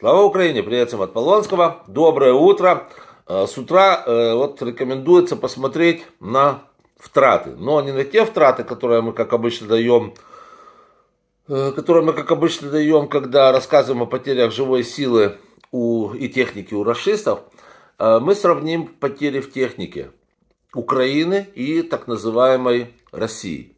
Слава Украине! Привет всем от Полонского. Доброе утро. Э, с утра э, вот рекомендуется посмотреть на втраты, но не на те втраты, которые мы, как обычно, даем э, которые мы, как обычно, даем, когда рассказываем о потерях живой силы у, и техники у расистов, мы сравним потери в технике Украины и так называемой России.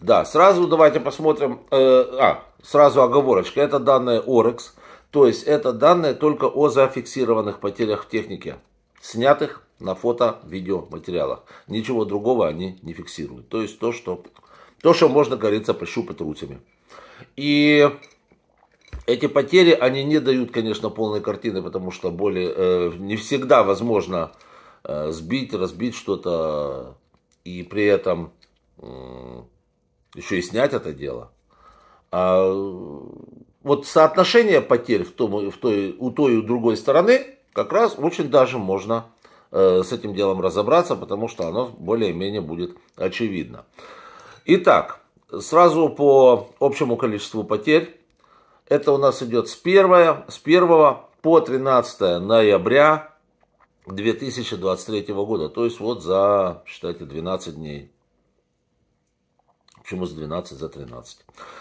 Да, сразу давайте посмотрим, э, а, сразу оговорочка, это данные Орекс. То есть это данные только о зафиксированных потерях в технике, снятых на фото-видеоматериалах. Ничего другого они не фиксируют. То есть то, что, то, что можно, говорится, пощупать рутями. И эти потери, они не дают, конечно, полной картины, потому что более, э, не всегда возможно э, сбить, разбить что-то и при этом э, еще и снять это дело. А вот соотношение потерь в том, в той, у той и у другой стороны как раз очень даже можно э, с этим делом разобраться, потому что оно более-менее будет очевидно. Итак, сразу по общему количеству потерь. Это у нас идет с 1, с 1 по 13 ноября 2023 года. То есть вот за, считайте, 12 дней. Почему за 12 за 13?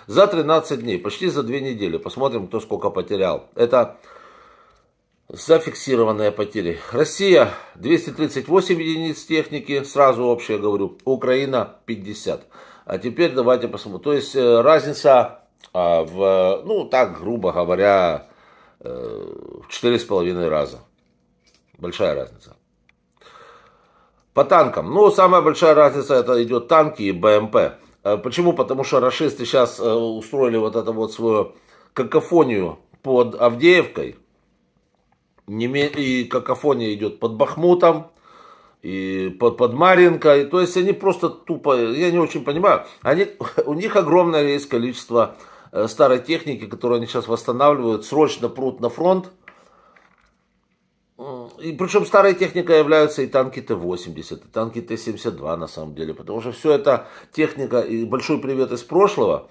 За 13 дней, почти за 2 недели. Посмотрим, кто сколько потерял. Это зафиксированные потери. Россия 238 единиц техники, сразу общее говорю. Украина 50. А теперь давайте посмотрим. То есть э, разница а, в, ну так грубо говоря, э, в 4,5 раза. Большая разница. По танкам. Ну, самая большая разница это идет танки и БМП. Э, почему? Потому что расисты сейчас э, устроили вот эту вот свою какофонию под Авдеевкой. И какофония идет под Бахмутом, и под, под Маринкой. То есть они просто тупо, я не очень понимаю, они, у них огромное есть количество э, старой техники, которую они сейчас восстанавливают, срочно прут на фронт и причем старой техникой являются и танки Т-80, и танки Т-72 на самом деле, потому что все это техника, и большой привет из прошлого,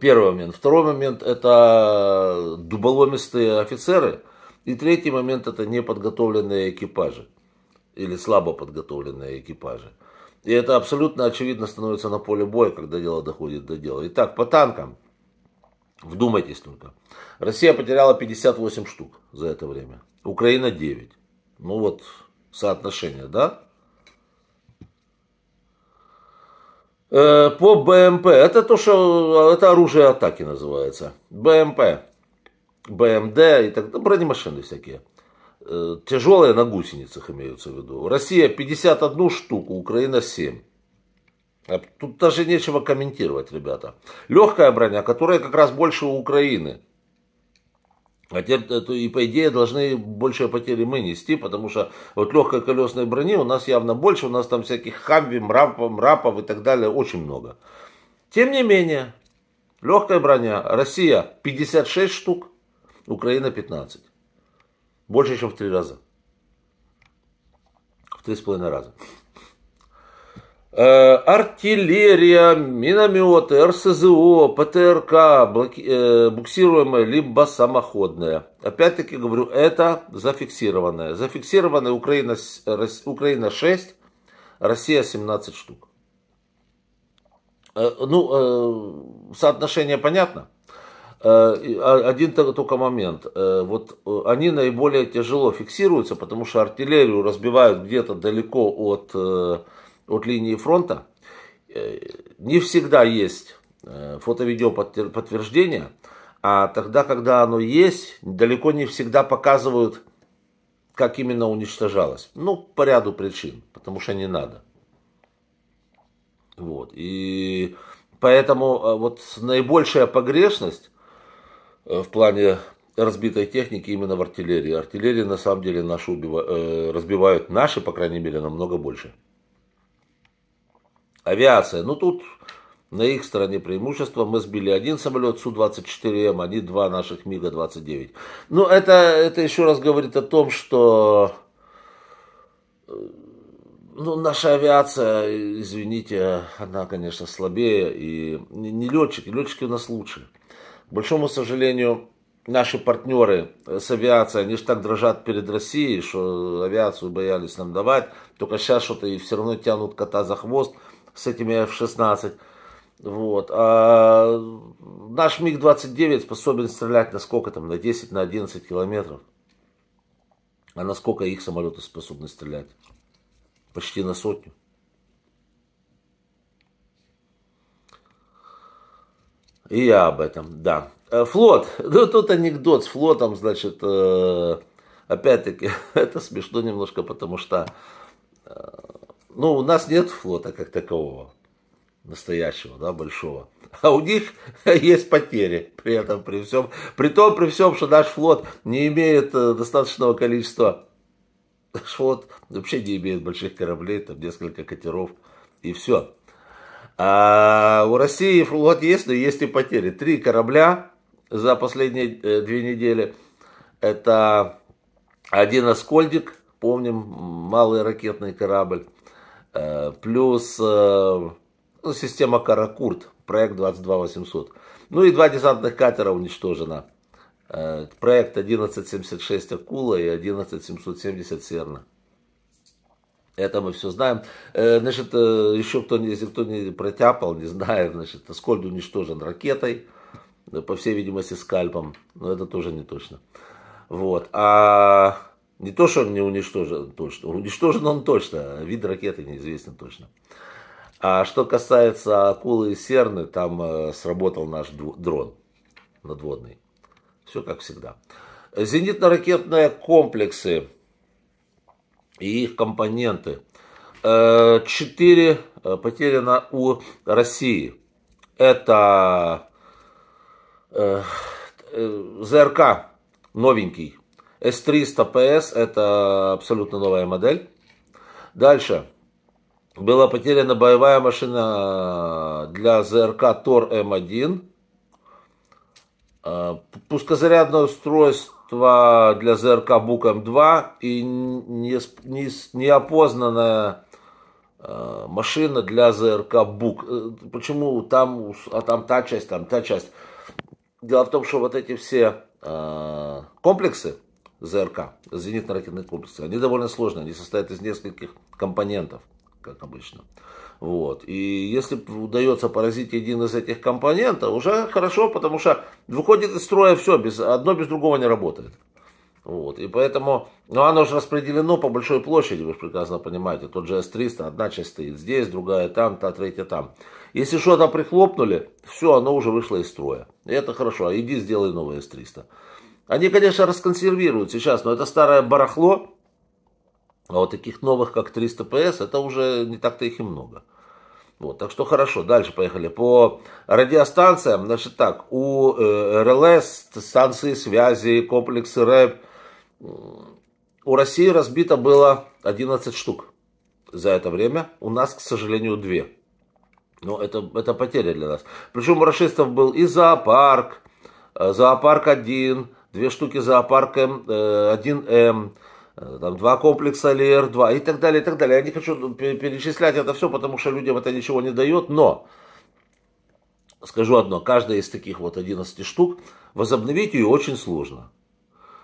первый момент. Второй момент это дуболомистые офицеры, и третий момент это неподготовленные экипажи, или слабо подготовленные экипажи. И это абсолютно очевидно становится на поле боя, когда дело доходит до дела. Итак, по танкам. Вдумайтесь только. Россия потеряла 58 штук за это время. Украина 9. Ну вот соотношение, да? Э, по БМП. Это то, что это оружие атаки называется. БМП. БМД и так далее. Ну, бронемашины всякие. Э, тяжелые на гусеницах имеются в виду. Россия 51 штуку, Украина 7. Э, тут даже нечего комментировать, ребята. Легкая броня, которая как раз больше у Украины. А теперь э, то и по идее должны большие потери мы нести, потому что вот легкой колесной брони у нас явно больше, у нас там всяких хамби, мрапов, мрапов и так далее очень много. Тем не менее, легкая броня, Россия 56 штук, Украина 15. Больше, чем в три раза. В три с половиной раза. Э, артиллерия, минометы, РСЗО, ПТРК, э, буксируемая, либо самоходная. Опять-таки говорю, это зафиксированное. Зафиксированное Украина, Украина 6, Россия 17 штук. Э, ну, соотношение понятно? Один только момент. Вот они наиболее тяжело фиксируются, потому что артиллерию разбивают где-то далеко от от линии фронта, э, не всегда есть э, фото-видео подтверждение, а тогда, когда оно есть, далеко не всегда показывают, как именно уничтожалось. Ну, по ряду причин, потому что не надо. Вот. И поэтому э, вот наибольшая погрешность в плане разбитой техники именно в артиллерии. Артиллерии на самом деле нашу убива... разбивают наши, по крайней мере, намного больше. Авиация. Ну тут на их стороне преимущество. Мы сбили один самолет Су-24М, они два наших МиГа-29. Ну, это, это еще раз говорит о том, что э, ну, наша авиация, извините, она, конечно, слабее. И не, не летчики, летчики у нас лучше. К большому сожалению, наши партнеры с авиацией, они же так дрожат перед Россией, что авиацию боялись нам давать. Только сейчас что-то и все равно тянут кота за хвост – с этими F-16. Вот. А наш МиГ-29 способен стрелять на сколько там, на 10, на 11 километров. А насколько их самолеты способны стрелять? Почти на сотню. И я об этом, да. Э, флот. Ну, тут анекдот с флотом, значит, э, опять-таки, это смешно немножко, потому что э, ну, у нас нет флота как такового, настоящего, да, большого. А у них есть потери при этом, при всем. При том, при всем, что наш флот не имеет э, достаточного количества. Наш флот вообще не имеет больших кораблей, там несколько катеров и все. А у России флот есть, но есть и потери. Три корабля за последние э, две недели. Это один «Аскольдик», помним, малый ракетный корабль. Э, плюс э, ну, система Каракурт, проект 22800. Ну и два десантных катера уничтожено. Э, проект 1176 Акула и 11770 Серна. Это мы все знаем. Значит, еще кто, если кто не протяпал, не знает, значит, Скольд уничтожен ракетой, по всей видимости, скальпом. Но это тоже не точно. Вот. А не то, что он не уничтожен точно. Уничтожен он точно. Вид ракеты неизвестен точно. А что касается акулы и серны, там э, сработал наш дрон надводный. Все как всегда. Зенитно-ракетные комплексы и их компоненты. Э, четыре э, потеряно у России. Это ЗРК новенький, S300 PS это абсолютно новая модель. Дальше. Была потеряна боевая машина для ЗРК Тор М1. Эм э, пускозарядное устройство для ЗРК Бук М2 эм и неопознанная э, машина для ЗРК Бук. Э, почему там, а там та часть, там та часть. Дело в том, что вот эти все комплексы, ЗРК, зенитно-ракетные комплексы. Они довольно сложные, они состоят из нескольких компонентов, как обычно. Вот. И если удается поразить один из этих компонентов, уже хорошо, потому что выходит из строя все, без, одно без другого не работает. Вот. И поэтому, ну оно же распределено по большой площади, вы же прекрасно понимаете. Тот же С-300, одна часть стоит здесь, другая там, та третья там. Если что-то прихлопнули, все, оно уже вышло из строя. И это хорошо, а иди сделай новое С-300. Они, конечно, расконсервируют сейчас, но это старое барахло. А вот таких новых, как 300 PS, это уже не так-то их и много. Вот, так что хорошо, дальше поехали. По радиостанциям, значит так, у э, РЛС, станции связи, комплексы РЭП, у России разбито было 11 штук за это время. У нас, к сожалению, 2. Но это, это потеря для нас. Причем у расистов был и зоопарк, зоопарк 1, две штуки зоопарк М, э, один М, э, там, два комплекса ЛР-2 и так далее, и так далее. Я не хочу ну, перечислять это все, потому что людям это ничего не дает, но скажу одно, каждая из таких вот 11 штук, возобновить ее очень сложно.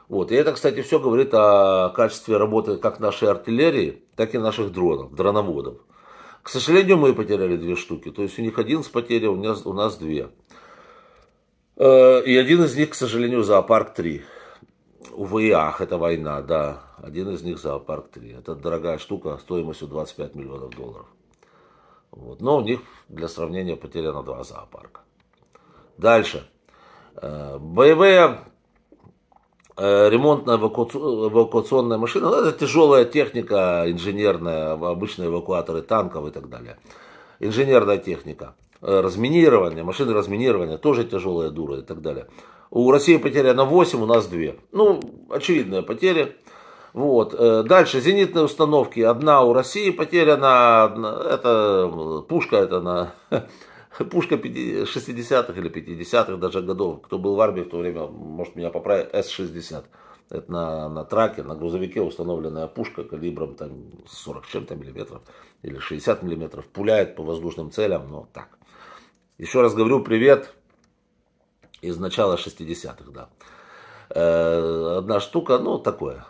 Вот. И это, кстати, все говорит о качестве работы как нашей артиллерии, так и наших дронов, дроноводов. К сожалению, мы потеряли две штуки. То есть у них один с потеря, а у нас, у нас две. Э, и один из них, к сожалению, «Зоопарк 3». Увы ах, это война, да. Один из них «Зоопарк 3». Это дорогая штука стоимостью 25 миллионов долларов. Вот. Но у них, для сравнения, потеряно два зоопарка. Дальше. Э, Боевые э, ремонтная эвакуационная машина, ну, это тяжелая техника инженерная, обычные эвакуаторы танков и так далее. Инженерная техника – Э, разминирование, машины разминирования, тоже тяжелая дура и так далее. У России потери на 8, у нас 2. Ну, очевидные потери Вот. Э, дальше зенитные установки. Одна у России на это пушка, это на пушка 60-х или 50-х даже годов. Кто был в армии в то время, может меня поправит, С-60. Это на, на траке, на грузовике установленная пушка калибром там 40 чем-то миллиметров или 60 миллиметров. Пуляет по воздушным целям, но так. Еще раз говорю привет из начала 60-х, да. Э, одна штука, ну, такое.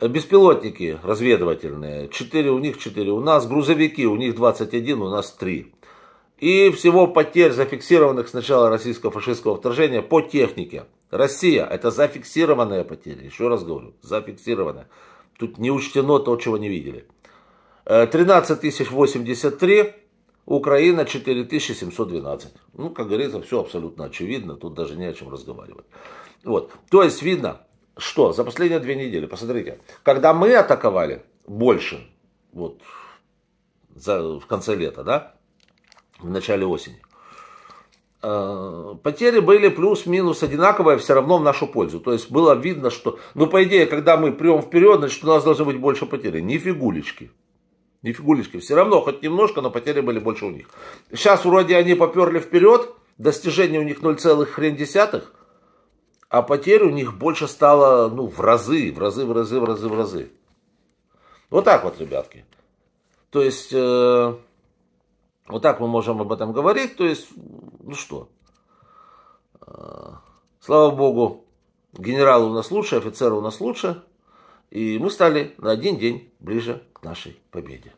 Беспилотники разведывательные. Четыре у них, четыре у нас. Грузовики у них 21, у нас 3. И всего потерь, зафиксированных с начала российско-фашистского вторжения по технике. Россия, это зафиксированная потеря, еще раз говорю, зафиксированная. Тут не учтено то, чего не видели. 13 э, 083 Украина 4712. Ну, как говорится, все абсолютно очевидно, тут даже не о чем разговаривать. Вот. То есть видно, что за последние две недели, посмотрите, когда мы атаковали больше, вот за, в конце лета, да, в начале осени, э, потери были плюс-минус одинаковые, все равно в нашу пользу. То есть было видно, что, ну, по идее, когда мы прем вперед, значит, у нас должно быть больше потери. фигулечки не фигулечки. Все равно, хоть немножко, но потери были больше у них. Сейчас вроде они поперли вперед, достижение у них 0, хрен десятых, а потерь у них больше стало, ну, в разы, в разы, в разы, в разы, в разы. Вот так вот, ребятки. То есть, э, вот так мы можем об этом говорить. То есть, ну что. Э, слава богу, генералы у нас лучше, офицеры у нас лучше. И мы стали на один день ближе к нашей победе.